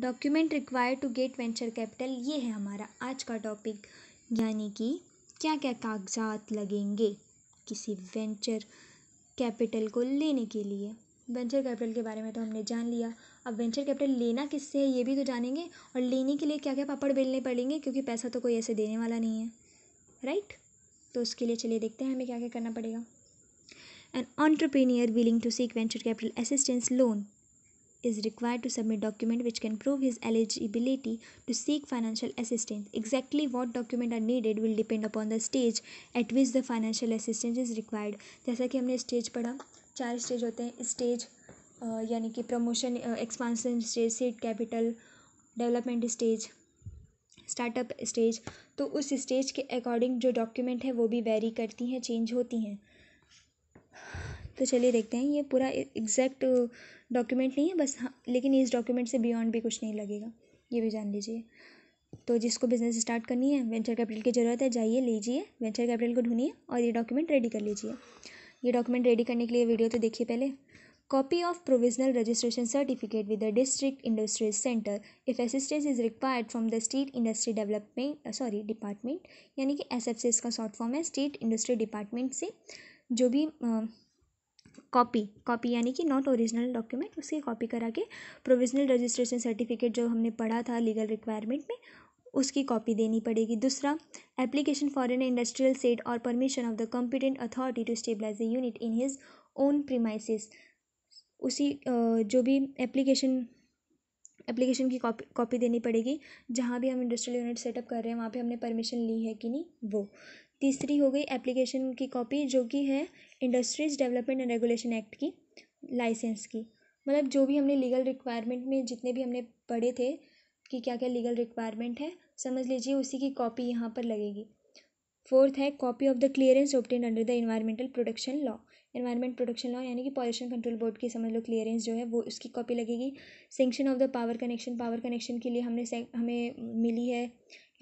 Document require to get venture capital ये है हमारा आज का टॉपिक यानी कि क्या क्या कागजात लगेंगे किसी वेंचर कैपिटल को लेने के लिए वेंचर कैपिटल के बारे में तो हमने जान लिया अब वेंचर कैपिटल लेना किससे है ये भी तो जानेंगे और लेने के लिए क्या क्या पापड़ बेलने पड़ेंगे क्योंकि पैसा तो कोई ऐसे देने वाला नहीं है राइट तो उसके लिए चलिए देखते हैं हमें क्या क्या करना पड़ेगा an entrepreneur willing to seek venture capital assistance loan is required to submit document which can prove his eligibility to seek financial assistance. Exactly what document are needed will depend upon the stage at which the financial assistance is required. जैसा कि हमने stage पढ़ा चार stage होते हैं stage यानी कि promotion expansion stage seed capital development stage startup stage तो उस स्टेज के अकॉर्डिंग जो डॉक्यूमेंट है वो भी वेरी करती हैं चेंज होती हैं तो चलिए देखते हैं ये पूरा एग्जैक्ट डॉक्यूमेंट नहीं है बस हाँ लेकिन इस डॉक्यूमेंट से बियॉन्ड भी कुछ नहीं लगेगा ये भी जान लीजिए तो जिसको बिज़नेस स्टार्ट करनी है वेंचर कैपिटल की ज़रूरत है जाइए लीजिए वेंचर कैपिटल को ढूंढिए और ये डॉक्यूमेंट रेडी कर लीजिए ये डॉक्यूमेंट रेडी करने के लिए वीडियो तो देखिए पहले copy of provisional registration certificate with the district industries centre if assistance is required from the state industry development sorry department यानी कि एस एफ सी इसका शॉर्ट फॉर्म है स्टेट इंडस्ट्री डिपार्टमेंट से जो भी uh, कॉपी कॉपी यानी कि not original document उसकी कॉपी करा के प्रोविजनल रजिस्ट्रेशन सर्टिफिकेट जो हमने पढ़ा था लीगल रिक्वायरमेंट में उसकी कॉपी देनी पड़ेगी दूसरा application for an industrial set और permission of the competent authority to stabilise the unit in his own premises उसी जो भी एप्लीकेशन एप्लीकेशन की कॉपी कॉपी देनी पड़ेगी जहाँ भी हम इंडस्ट्रियल यूनिट सेटअप कर रहे हैं वहाँ पे हमने परमिशन ली है कि नहीं वो तीसरी हो गई एप्लीकेशन की कॉपी जो कि है industries development and regulation act की लाइसेंस की मतलब जो भी हमने लीगल रिक्वायरमेंट में जितने भी हमने पढ़े थे कि क्या क्या लीगल रिक्वायरमेंट है समझ लीजिए उसी की कॉपी यहाँ पर लगेगी फोर्थ है copy of the clearance obtain under the environmental protection law environment protection law यानी कि पॉल्यूशन कंट्रोल बोर्ड की समझ लो क्लियरेंस जो है वो उसकी कॉपी लगेगी sanction of the power connection power connection के लिए हमने हमें मिली है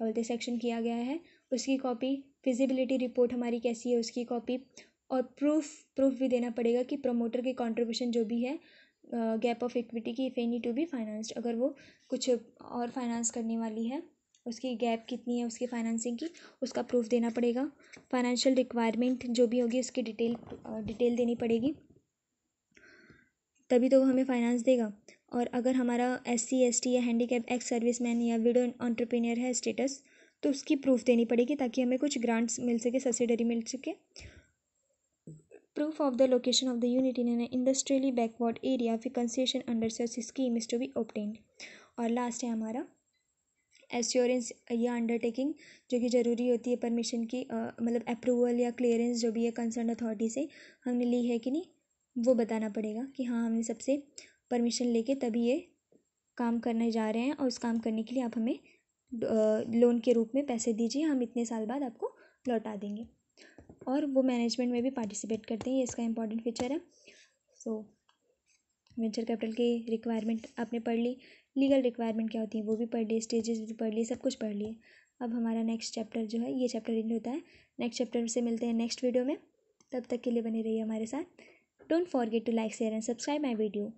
क्या सेक्शन किया गया है उसकी कॉपी फिज़िबिलिटी रिपोर्ट हमारी कैसी है उसकी कॉपी और प्रूफ प्रूफ भी देना पड़ेगा कि प्रमोटर की कंट्रीब्यूशन जो भी है गैप ऑफ इक्विटी की if any to be financed अगर वो कुछ और फाइनेंस करने वाली है उसकी गैप कितनी है उसकी फाइनेंसिंग की उसका प्रूफ देना पड़ेगा फाइनेंशियल रिक्वायरमेंट जो भी होगी उसकी डिटेल डिटेल देनी पड़ेगी तभी तो वो हमें फाइनेंस देगा और अगर हमारा एस सी एस टी या हैंडीकैप एक्स सर्विस मैन या विडो ऑन्टरप्रीनियर है स्टेटस तो उसकी प्रूफ देनी पड़ेगी ताकि हमें कुछ ग्रांट्स मिल सके सब्सिडरी मिल सके proof of the location of the unit in an industrially backward area फिर concession under under scheme is to be be और लास्ट है हमारा एश्योरेंस या अंडरटेकिंग जो कि ज़रूरी होती है परमिशन की मतलब अप्रूवल या क्लियरेंस जो भी है कंसर्न अथॉरिटी से हमने ली है कि नहीं वो बताना पड़ेगा कि हाँ हमने सबसे परमिशन लेके तभी ये काम करने जा रहे हैं और उस काम करने के लिए आप हमें लोन के रूप में पैसे दीजिए हम इतने साल बाद आपको लौटा देंगे और वो मैनेजमेंट में भी पार्टिसिपेट करते हैं ये इसका इंपॉर्टेंट फीचर है सो वेंचर कैपिटल की रिक्वायरमेंट आपने पढ़ ली लीगल रिक्वायरमेंट क्या होती है वो भी पढ़ लिए स्टेजेस भी पढ़ लिए सब कुछ पढ़ लिए अब हमारा नेक्स्ट चैप्टर जो है ये चैप्टर इंड होता है नेक्स्ट चैप्टर से मिलते हैं नेक्स्ट वीडियो में तब तक के लिए बने रहिए हमारे साथ don't forget to like share and subscribe my video